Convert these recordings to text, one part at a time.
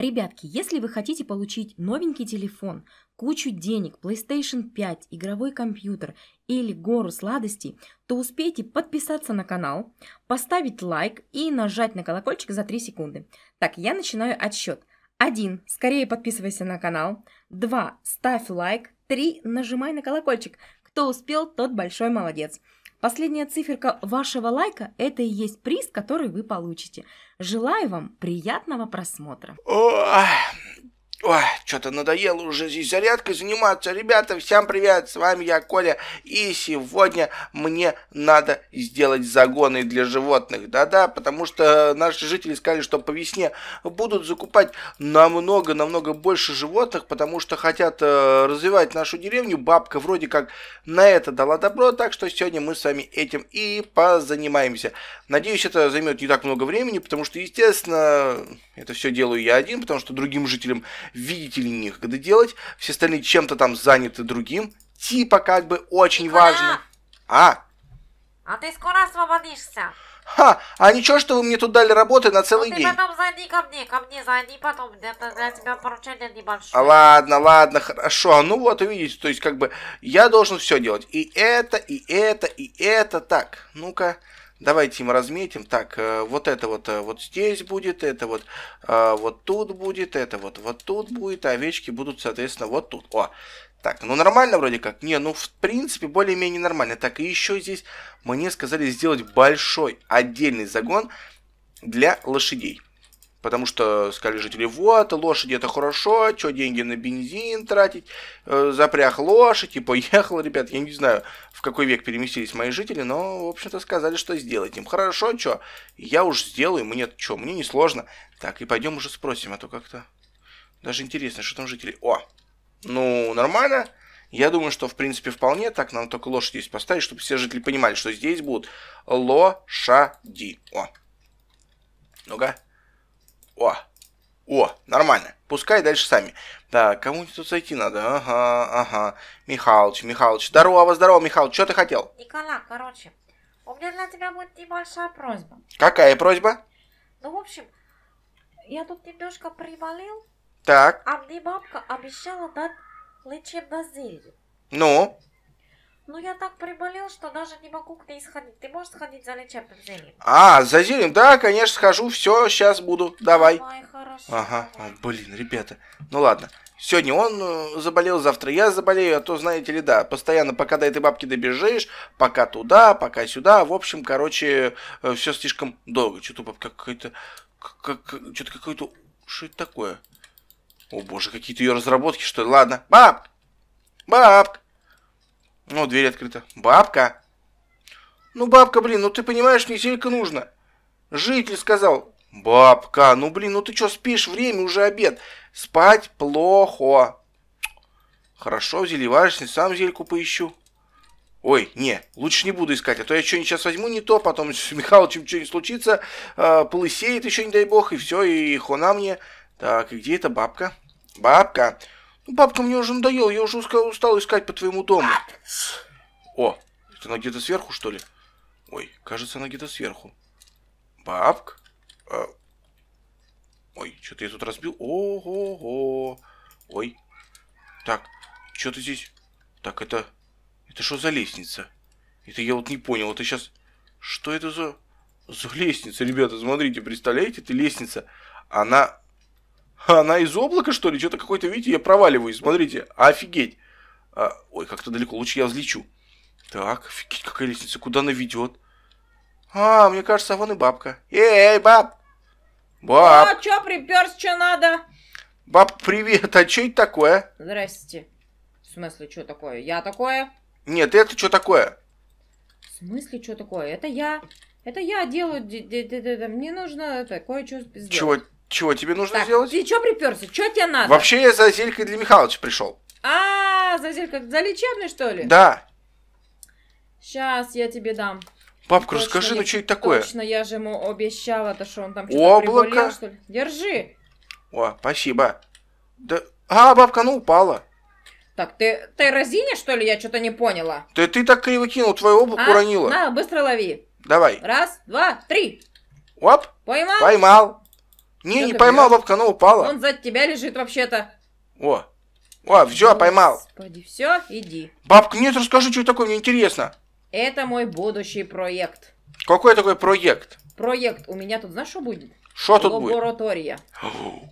Ребятки, если вы хотите получить новенький телефон, кучу денег, PlayStation 5, игровой компьютер или гору сладостей, то успейте подписаться на канал, поставить лайк и нажать на колокольчик за 3 секунды. Так, я начинаю отсчет. 1. Скорее подписывайся на канал. 2. Ставь лайк. 3. Нажимай на колокольчик. Кто успел, тот большой молодец. Последняя циферка вашего лайка – это и есть приз, который вы получите. Желаю вам приятного просмотра. Ой. Ой, что-то надоело уже здесь зарядкой заниматься. Ребята, всем привет, с вами я, Коля. И сегодня мне надо сделать загоны для животных. Да-да, потому что наши жители сказали, что по весне будут закупать намного-намного больше животных, потому что хотят э, развивать нашу деревню. Бабка вроде как на это дала добро, так что сегодня мы с вами этим и позанимаемся. Надеюсь, это займет не так много времени, потому что, естественно, это все делаю я один, потому что другим жителям видите ли когда делать, все остальные чем-то там заняты другим, типа как бы очень Никуда? важно. А? А ты скоро освободишься? Ха, а ничего, что вы мне тут дали работы на целый ну, ты день. потом зайди ко мне, ко мне зайди потом, это для а. тебя поручение небольшое. А, ладно, ладно, хорошо, ну вот увидите, то есть как бы я должен все делать, и это, и это, и это, так, ну-ка, Давайте им разметим. Так, э, вот это вот э, вот здесь будет, это вот э, вот тут будет, это вот вот тут будет, а овечки будут, соответственно, вот тут. О, так, ну нормально вроде как. Не, ну в принципе более-менее нормально. Так, и еще здесь мне сказали сделать большой отдельный загон для лошадей. Потому что сказали жители, вот, лошади это хорошо, что деньги на бензин тратить, э, запряг лошадь и поехал, ребят. Я не знаю, в какой век переместились мои жители, но, в общем-то, сказали, что сделать им. Хорошо, что, я уж сделаю, мне что, мне не сложно. Так, и пойдем уже спросим, а то как-то даже интересно, что там жители. О, ну, нормально. Я думаю, что, в принципе, вполне так. Нам только лошадь здесь поставить, чтобы все жители понимали, что здесь будут лошади. О, ну-ка. О, о, нормально. Пускай дальше сами. Так, кому-нибудь тут зайти надо. Ага, ага. Михалыч, Михалыч. Здорово, здорово, Михалыч. Что ты хотел? Никола, короче, у меня для тебя будет небольшая просьба. Какая просьба? Ну, в общем, я тут немножко привалил. Так. А мне бабка обещала дать лечебное зелье. Ну? Ну, я так приболел, что даже не могу к ней сходить. Ты можешь сходить за лечебным зельем? А, за зельем? Да, конечно, схожу. Все, сейчас буду. Давай. Давай, хорошо. Ага. Давай. А, блин, ребята. Ну, ладно. Сегодня он э, заболел, завтра я заболею, а то, знаете ли, да, постоянно пока до этой бабки добежишь, пока туда, пока сюда, в общем, короче, э, все слишком долго. Что-то какой-то, как, что-то какое то что это такое? О боже, какие-то ее разработки, что ли? Ладно, баб, баб, ну, дверь открыта. Бабка? Ну, бабка, блин, ну ты понимаешь, мне сильно нужно. Житель сказал. Бабка, ну блин, ну ты что спишь? Время уже обед. Спать плохо. Хорошо, зелеварочный, сам зельку поищу. Ой, не, лучше не буду искать, а то я что-нибудь сейчас возьму не то, потом с Михалычем что-нибудь случится, э, полысеет еще, не дай бог, и все, и хона мне. Так, и где эта бабка? Бабка, ну, бабка мне уже надоела, я уже устал искать по твоему дому. О, это она где-то сверху, что ли? Ой, кажется, она где-то сверху. Бабка? А... Ой, что-то я тут разбил. Ого-го. Ой. Так, что ты здесь... Так, это... Это что за лестница? Это я вот не понял. Это сейчас... Что это за... За лестница, ребята, смотрите, представляете, это лестница. Она а она из облака, что ли? Что-то какой-то, видите, я проваливаюсь. Смотрите, офигеть. А, ой, как-то далеко, лучше я взлечу. Так, офигеть, какая лестница, куда она ведет? А, мне кажется, вон и бабка. Эй, баб! Баб! А, чё приперс, что надо? Баб, привет, а чё это такое? Здрасте. В смысле, что такое? Я такое? Нет, это что такое? В смысле, что такое? Это я. Это я делаю. Мне нужно это, кое-что сделать. Чего? Чего тебе нужно так, сделать? Ты что приперся? Что тебе надо? Вообще я за зелькой для Михалыча пришел. А, за зелькой, за лечебной, что ли? Да. Сейчас я тебе дам. Папка, расскажи, ну что это такое? Точно, я же ему обещала, то что он там что-то Облако. приболел, что ли. Держи. О, спасибо. Да... А, бабка, ну упала. Так, ты, ты разиня, что ли? Я что-то не поняла. Ты, ты так криво кинул, твое облако а? уронило. На, быстро лови. Давай. Раз, два, три. Оп. Поймал. Поймал. Не, не поймал, лапка, она упала. Он за тебя лежит вообще-то. О, о, все, поймал. Господи, все, иди. Бабка, нет, расскажи, что такое, мне интересно. Это мой будущий проект. Какой такой проект? Проект. У меня тут, знаешь, что будет? Что тут будет? Лаборатория.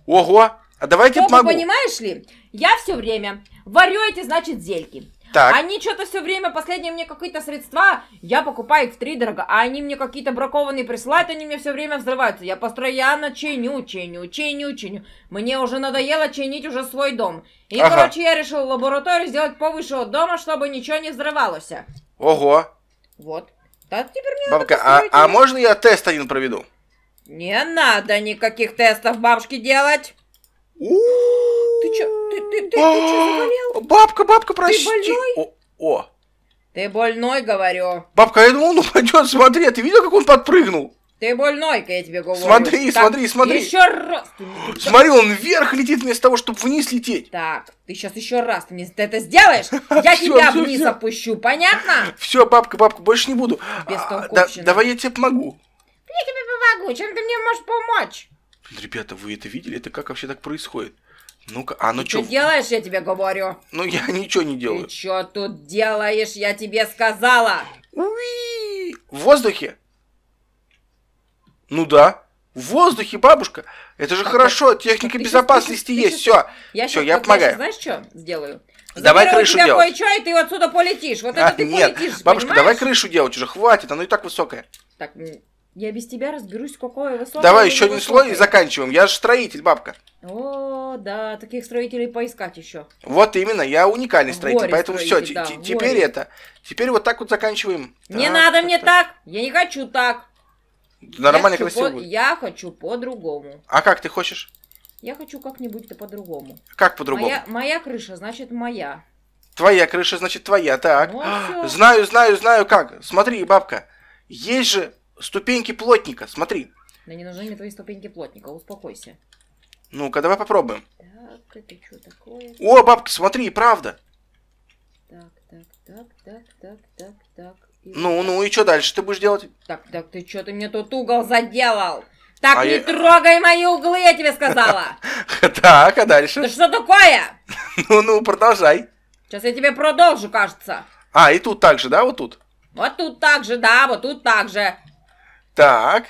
Ого! А давайте Только, помогу. понимаешь ли, я все время варю эти, значит, зельки. Так. Они что-то все время, последние мне какие-то средства, я покупаю их в три дорого, а они мне какие-то бракованные присылают, они мне все время взрываются. Я постоянно чиню, чиню, чиню, чиню. Мне уже надоело чинить уже свой дом. И, ага. короче, я решил лабораторию сделать повыше от дома, чтобы ничего не взрывалось. Ого. Вот. Так теперь мне Бабка, надо а, а можно я тест один проведу? Не надо никаких тестов бабушке делать. У-у-у. Ты чё? Ты, ты, ты, ты чё, а, заболел? Бабка, бабка, прости. Ты больной? О, о. Ты больной, говорю. Бабка, я думал, ну упадет, смотри, а ты видел, как он подпрыгнул? Ты больной, я тебе говорю. Смотри, так, смотри, смотри. Еще раз. Смотри, он вверх летит вместо того, чтобы вниз лететь. Так, ты сейчас еще раз ты мне это сделаешь, я тебя вниз все. опущу, понятно? Все, бабка, бабка, больше не буду. Без а, Давай я тебе помогу. Я тебе помогу, чем ты мне можешь помочь? Ребята, вы это видели? Это как вообще так происходит? Ну-ка, а ну что? Ты делаешь, я тебе говорю. Ну я ничего не делаю. Ты что тут делаешь, я тебе сказала. Уи! В воздухе? Ну да. В воздухе, бабушка. Это же а хорошо, как? техника ты безопасности ты, ты, есть. Все. Я Все, я помогаю. Я знаешь, что сделаю? Давай крышу у делать. кое-что, и ты отсюда полетишь. Вот а, это ты нет. полетишь, Бабушка, понимаешь? давай крышу делать уже, хватит, оно и так высокое. Так, я без тебя разберусь, какое высокое. Давай еще не слой и заканчиваем. Я же строитель, бабка. О, да, таких строителей поискать еще. Вот именно, я уникальный строитель, горе поэтому все, да, теперь горе. это. Теперь вот так вот заканчиваем. Не так, надо так, мне так. так, я не хочу так. Нормально я красиво. По... Я хочу по-другому. А как ты хочешь? Я хочу как-нибудь-то по-другому. Как по-другому? Моя, моя крыша, значит, моя. Твоя крыша, значит, твоя, так. Ну, а знаю, знаю, знаю как. Смотри, бабка, есть же ступеньки плотника, смотри. Да не нужны мне твои ступеньки плотника, успокойся. Ну-ка, давай попробуем. Так, это что такое? О, бабка, смотри, правда. Так, так, так, так, так, так, так. Ну, ну и что дальше ты будешь делать? Так, так, ты что, ты мне тут угол заделал? Так, а не я... трогай мои углы, я тебе сказала. Так, а дальше? Да что такое? Ну, ну, продолжай. Сейчас я тебе продолжу, кажется. А, и тут так же, да, вот тут? Вот тут так же, да, вот тут так же. Так.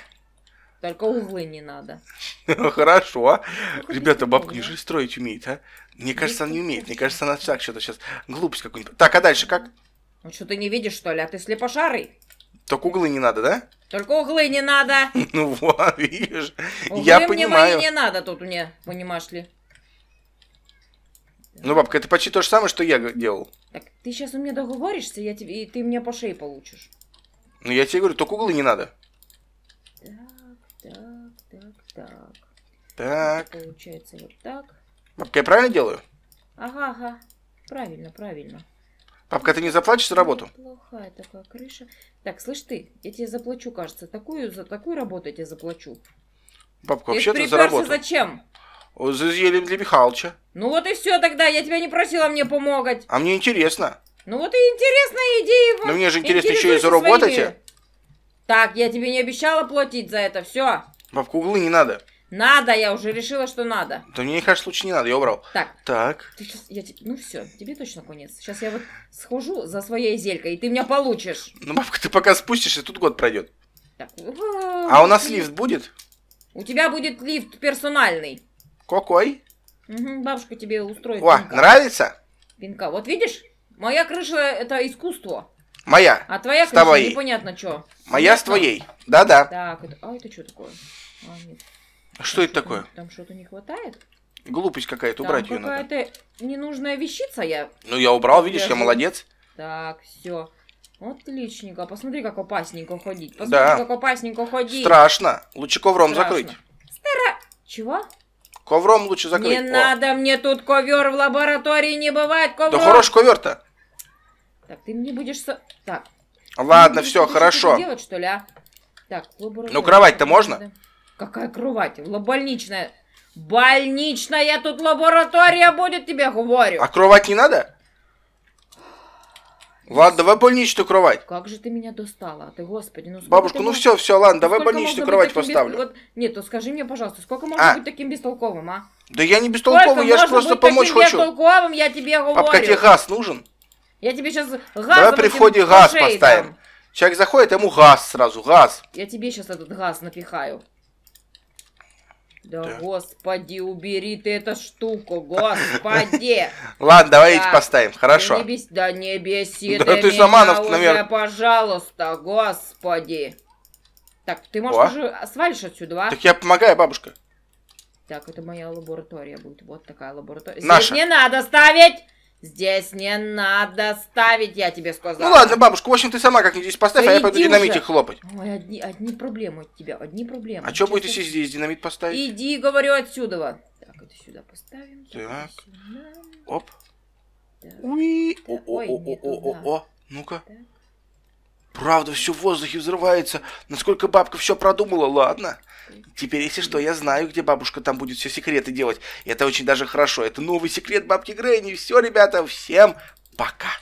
Только углы не надо. хорошо. Ребята, бабка неужели строить умеет, а? Мне кажется, она не умеет. Мне кажется, она так что-то сейчас глупость какую-нибудь. Так, а дальше как? Ну что, ты не видишь, что ли? А ты слепошарый? Только углы не надо, да? Только углы не надо. Ну вот, видишь. Я мне понимаю. мои не надо тут мне, понимаешь ли. Ну, бабка, это почти то же самое, что я делал. Так, ты сейчас у меня договоришься, я тебе, и ты меня по шее получишь. Ну, я тебе говорю, только углы не надо. Так, так, так. Так. Это получается вот так. Папка, я правильно делаю? Ага, ага. Правильно, правильно. Папка, ты не заплачешь за работу? Плохая такая крыша. Так, слышь ты, я тебе заплачу, кажется. Такую, за такую работу я тебе заплачу. Папка, вообще-то за работу. зачем? За зельем для Михалыча. Ну вот и все тогда, я тебя не просила мне помогать. А мне интересно. Ну вот и интересная идея. его. Ну, Но мне же интересно еще и заработать. А? Своими... Так, я тебе не обещала платить за это, все. Бабку углы не надо. Надо, я уже решила, что надо. Да мне, кажется, лучше не надо, я убрал. Так. Так. Ты сейчас, я, ну все, тебе точно конец. Сейчас я вот схожу за своей зелькой, и ты меня получишь. Ну, бабка, ты пока спустишься, тут год пройдет. Так. А у нас лифт будет? У тебя будет лифт персональный. Какой? Угу, бабушка тебе устроит. О, пинка. нравится? Пинка. Вот видишь, моя крыша это искусство. Моя. А твоя, с твоей. непонятно, что. Моя Понятно? с твоей. Да-да. Так, это... а это что такое? А, нет. А что это такое? Там что-то не хватает? Глупость какая-то, убрать какая ее надо. какая-то ненужная вещица я... Ну, я убрал, видишь, я, я молодец. Так, все. Отличненько. Посмотри, как опасненько ходить. Посмотри, да. как опасненько ходить. Страшно. Лучше ковром Страшно. закрыть. Стара... Чего? Ковром лучше закрыть. Не О. надо мне тут ковер в лаборатории не бывает. Ковром... Да хорош ковер-то. Так, ты мне будешь... Со... Так. Ладно, все, хорошо. Что Делать, что ли, а? Так, Ну, кровать-то можно? Какая кровать? Лобольничная. Больничная тут лаборатория будет, тебе говорю. А кровать не надо? Ладно, давай больничную кровать. Как же ты меня достала, а ты, господи. Ну, Бабушка, ну можешь... все, все, ладно, давай сколько больничную кровать поставлю. Без... Вот... Нет, то скажи мне, пожалуйста, сколько можно а. быть таким бестолковым, а? Да я не бестолковый, сколько я же просто помочь хочу. бестолковым, я тебе говорю. Папка, тебе газ нужен? Я тебе сейчас газ Давай при входе газ поставим. Там. Человек заходит, ему газ сразу, газ. Я тебе сейчас этот газ напихаю. Да, да. господи, убери ты эту штуку, господи. Ладно, давай их поставим, хорошо. Да не беси ты ты наверное. пожалуйста, господи. Так, ты, можешь уже а, свалишь отсюда, а? Так я помогаю, бабушка. Так, это моя лаборатория будет, вот такая лаборатория. Наша. не надо ставить! Здесь не надо ставить, я тебе сказала. Ну ладно, бабушка, в общем, ты сама как-нибудь здесь поставь, да а я пойду динамитик хлопать. Ой, одни, одни проблемы у тебя, одни проблемы. А что будет если здесь динамит поставить? Иди, говорю, отсюда. Так, это сюда поставим. Так. Оп. Уи. О-о-о-о-о-о. Ну-ка. Так. Правда, все в воздухе взрывается. Насколько бабка все продумала, ладно? Теперь, если что, я знаю, где бабушка там будет все секреты делать. Это очень даже хорошо. Это новый секрет бабки Грейни. Все, ребята, всем пока.